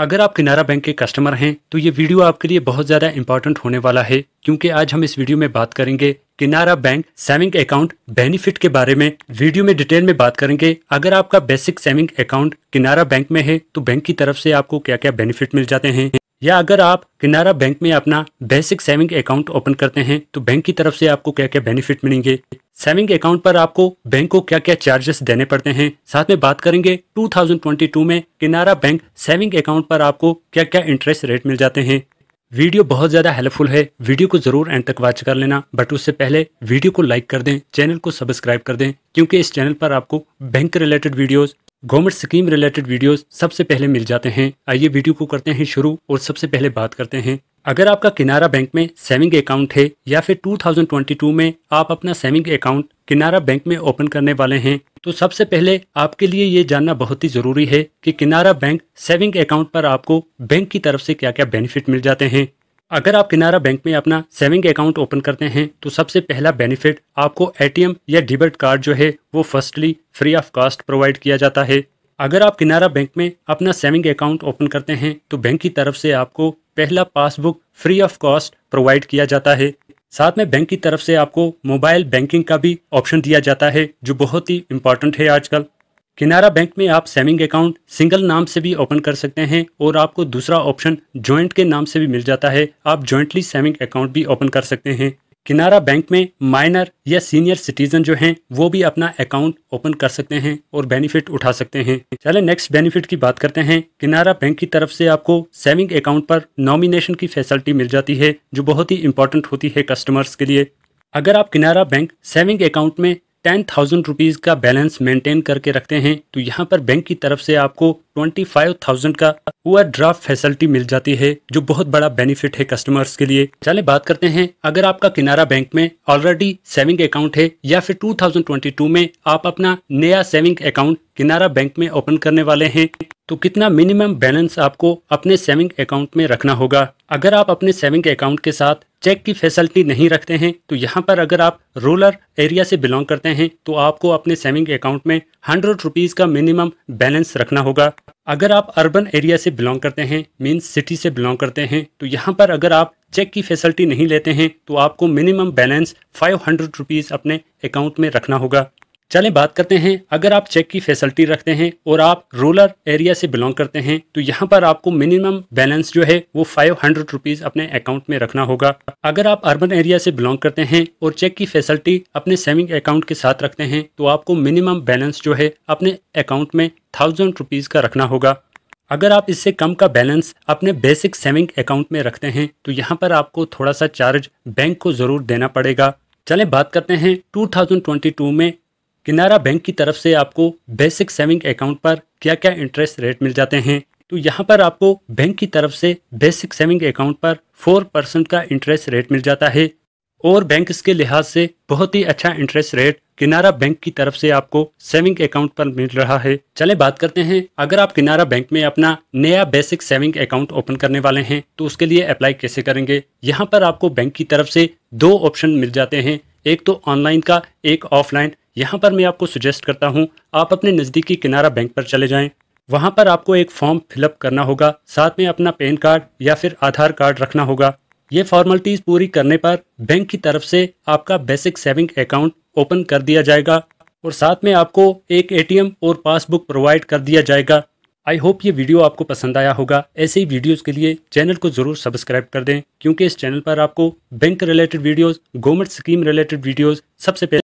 अगर आप किनारा बैंक के कस्टमर हैं तो ये वीडियो आपके लिए बहुत ज़्यादा इंपॉर्टेंट होने वाला है क्योंकि आज हम इस वीडियो में बात करेंगे किनारा बैंक सेविंग अकाउंट बेनिफिट के बारे में वीडियो में डिटेल में बात करेंगे अगर आपका basic saving account Kinara bank में है तो बैंक की तरफ से आपको क्या क्या बेनिफिट मिल जाते हैं या अगर आप किनारा बैंक में अपना बेसिक सेविंग अकाउंट ओपन करते हैं तो बैंक की तरफ से आपको क्या क्या बेनिफिट मिलेंगे सेविंग अकाउंट पर आपको बैंक को क्या क्या चार्जेस देने पड़ते हैं साथ में बात करेंगे 2022 में किनारा बैंक सेविंग अकाउंट पर आपको क्या क्या इंटरेस्ट रेट मिल जाते हैं वीडियो बहुत ज्यादा हेल्पफुल है वीडियो को जरूर एंड तक वॉच कर लेना बट उससे पहले वीडियो को लाइक कर दें चैनल को सब्सक्राइब कर दें क्योंकि इस चैनल पर आपको bank related videos government scheme related videos सबसे पहले मिल जाते हैं आइए वीडियो को करते हैं शुरू और सबसे पहले बात करते हैं अगर आपका किनारा बैंक में सेविंग अकाउंट है या फिर 2022 में आप अपना सेविंग अकाउंट किनारा बैंक में ओपन करने वाले हैं तो सबसे पहले आपके लिए ये जानना बहुत ही जरूरी है कि किनारा बैंक सेविंग अकाउंट पर आपको बैंक की तरफ से क्या क्या बेनिफिट मिल जाते हैं अगर आप किनारा बैंक में अपना सेविंग अकाउंट ओपन करते हैं तो सबसे पहला बेनिफिट आपको एटीएम या डेबिट कार्ड जो है वो firstly free of cost provide किया जाता है अगर आप किनारा बैंक में अपना सेविंग अकाउंट ओपन करते हैं तो बैंक की तरफ से आपको पहला passbook free of cost provide किया जाता है साथ में बैंक की तरफ से आपको मोबाइल बैंकिंग का भी ऑप्शन दिया जाता है जो बहुत ही इंपॉर्टेंट है आजकल किनारा बैंक में आप सेविंग अकाउंट सिंगल नाम से भी ओपन कर सकते हैं और आपको दूसरा ऑप्शन ज्वाइंट के नाम से भी मिल जाता है आप ज्वाइंटली सेविंग अकाउंट भी ओपन कर सकते हैं किनारा बैंक में माइनर या सीनियर सिटीजन जो हैं वो भी अपना अकाउंट ओपन कर सकते हैं और बेनिफिट उठा सकते हैं चले नेक्स्ट बेनिफिट की बात करते हैं किनारा बैंक की तरफ से आपको सेविंग अकाउंट पर नॉमिनेशन की फैसिलिटी मिल जाती है जो बहुत ही इंपॉर्टेंट होती है कस्टमर्स के लिए अगर आप किनारा बैंक सेविंग अकाउंट में टेन थाउजेंड रुपीज का बैलेंस मेंटेन करके रखते हैं तो यहाँ पर बैंक की तरफ से आपको ट्वेंटी फाइव थाउजेंड का वह ड्राफ्ट फैसिलिटी मिल जाती है जो बहुत बड़ा बेनिफिट है कस्टमर्स के लिए चले बात करते हैं अगर आपका किनारा बैंक में ऑलरेडी सेविंग अकाउंट है या फिर 2022 में आप अपना नया सेविंग अकाउंट किनारा बैंक में ओपन करने वाले हैं तो कितना मिनिमम बैलेंस आपको अपने सेविंग अकाउंट में रखना होगा अगर आप अपने सेविंग अकाउंट के साथ चेक की फैसिलिटी नहीं रखते हैं तो यहाँ पर अगर आप रूरल एरिया से बिलोंग करते हैं तो आपको अपने सेविंग अकाउंट में हंड्रेड रुपीज़ का मिनिमम बैलेंस रखना होगा अगर आप अर्बन एरिया से बिलोंग करते हैं मीन सिटी से बिलोंग करते हैं तो यहाँ पर अगर आप चेक की फैसिलिटी नहीं लेते हैं तो आपको minimum balance five hundred rupees अपने अकाउंट में रखना होगा चलें बात करते हैं अगर आप चेक की फैसिलिटी रखते हैं और आप रूरल एरिया से बिलोंग करते हैं तो यहाँ पर आपको मिनिमम बैलेंस जो है वो फाइव हंड्रेड रुपीज अपने अकाउंट में रखना होगा अगर आप अर्बन एरिया से बिलोंग करते हैं और चेक की फैसिलिटी अपने सेविंग अकाउंट के साथ रखते हैं तो आपको मिनिमम बैलेंस जो है अपने अकाउंट में थाउजेंड रुपीज का रखना होगा अगर आप इससे कम का बैलेंस अपने बेसिक सेविंग अकाउंट में रखते हैं तो यहाँ पर आपको थोड़ा सा चार्ज बैंक को जरूर देना पड़ेगा चलें बात करते हैं 2022 में किनारा बैंक की तरफ से आपको बेसिक सेविंग अकाउंट पर क्या क्या इंटरेस्ट रेट मिल जाते हैं तो यहाँ पर आपको बैंक की तरफ से बेसिक सेविंग अकाउंट पर फोर परसेंट का इंटरेस्ट रेट मिल जाता है और बैंक इसके लिहाज से बहुत ही अच्छा इंटरेस्ट रेट किनारा बैंक की तरफ से आपको सेविंग अकाउंट पर मिल रहा है चले बात करते हैं अगर आप किनारा बैंक में अपना नया बेसिक सेविंग अकाउंट ओपन करने वाले हैं तो उसके लिए अप्लाई कैसे करेंगे यहाँ पर आपको बैंक की तरफ से दो ऑप्शन मिल जाते हैं एक तो ऑनलाइन का एक ऑफलाइन यहाँ पर मैं आपको सुजेस्ट करता हूँ आप अपने नज़दीकी किनारा बैंक पर चले जाएँ वहाँ पर आपको एक फॉर्म फिलअप करना होगा साथ में अपना पैन कार्ड या फिर आधार कार्ड रखना होगा ये फॉर्मेलिटीज़ पूरी करने पर बैंक की तरफ से आपका बेसिक सेविंग अकाउंट ओपन कर दिया जाएगा और साथ में आपको एक एटीएम और पासबुक प्रोवाइड कर दिया जाएगा आई होप ये वीडियो आपको पसंद आया होगा ऐसे ही वीडियोस के लिए चैनल को ज़रूर सब्सक्राइब कर दें क्योंकि इस चैनल पर आपको bank related videos government scheme related videos सबसे पहले